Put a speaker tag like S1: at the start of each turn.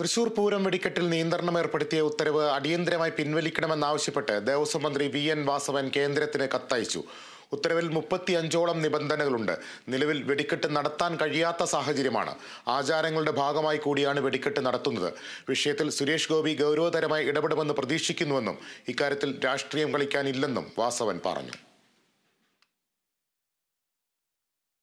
S1: തൃശൂർ പൂരം വെടിക്കെട്ടിൽ നിയന്ത്രണം ഏർപ്പെടുത്തിയ ഉത്തരവ് അടിയന്തരമായി പിൻവലിക്കണമെന്നാവശ്യപ്പെട്ട് ദേവസ്വം മന്ത്രി വി എൻ വാസവൻ കേന്ദ്രത്തിന് കത്തയച്ചു ഉത്തരവിൽ മുപ്പത്തി അഞ്ചോളം നിബന്ധനകളുണ്ട് നിലവിൽ വെടിക്കെട്ട് നടത്താൻ കഴിയാത്ത സാഹചര്യമാണ് ആചാരങ്ങളുടെ ഭാഗമായി കൂടിയാണ് വെടിക്കെട്ട് നടത്തുന്നത് വിഷയത്തിൽ സുരേഷ് ഗോപി ഗൗരവതരമായി ഇടപെടുമെന്ന് പ്രതീക്ഷിക്കുന്നുവെന്നും ഇക്കാര്യത്തിൽ രാഷ്ട്രീയം കളിക്കാനില്ലെന്നും വാസവൻ പറഞ്ഞു